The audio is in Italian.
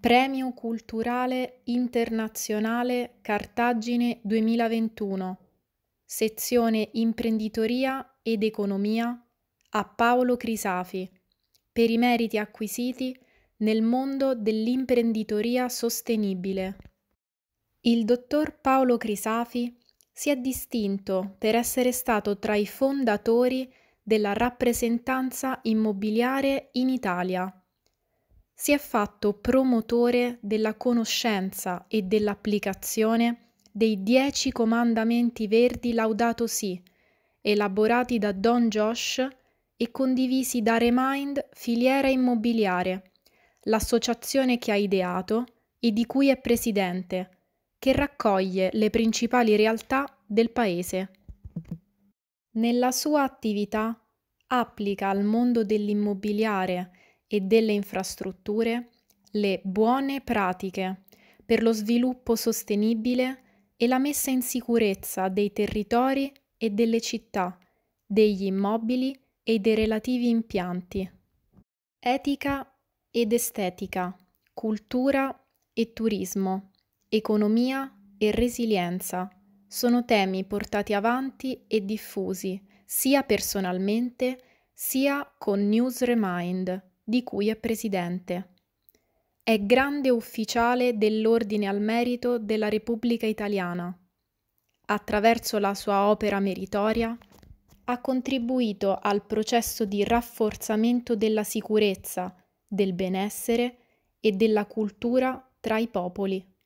Premio Culturale Internazionale Cartagine 2021, sezione Imprenditoria ed Economia a Paolo Crisafi, per i meriti acquisiti nel mondo dell'imprenditoria sostenibile. Il dottor Paolo Crisafi si è distinto per essere stato tra i fondatori della rappresentanza immobiliare in Italia si è fatto promotore della conoscenza e dell'applicazione dei dieci comandamenti verdi Laudato sì, elaborati da Don Josh e condivisi da Remind Filiera Immobiliare, l'associazione che ha ideato e di cui è presidente, che raccoglie le principali realtà del paese. Nella sua attività applica al mondo dell'immobiliare e delle infrastrutture le buone pratiche per lo sviluppo sostenibile e la messa in sicurezza dei territori e delle città, degli immobili e dei relativi impianti. Etica ed estetica, cultura e turismo, economia e resilienza sono temi portati avanti e diffusi sia personalmente sia con News Remind di cui è presidente. È grande ufficiale dell'Ordine al Merito della Repubblica Italiana. Attraverso la sua opera meritoria ha contribuito al processo di rafforzamento della sicurezza, del benessere e della cultura tra i popoli.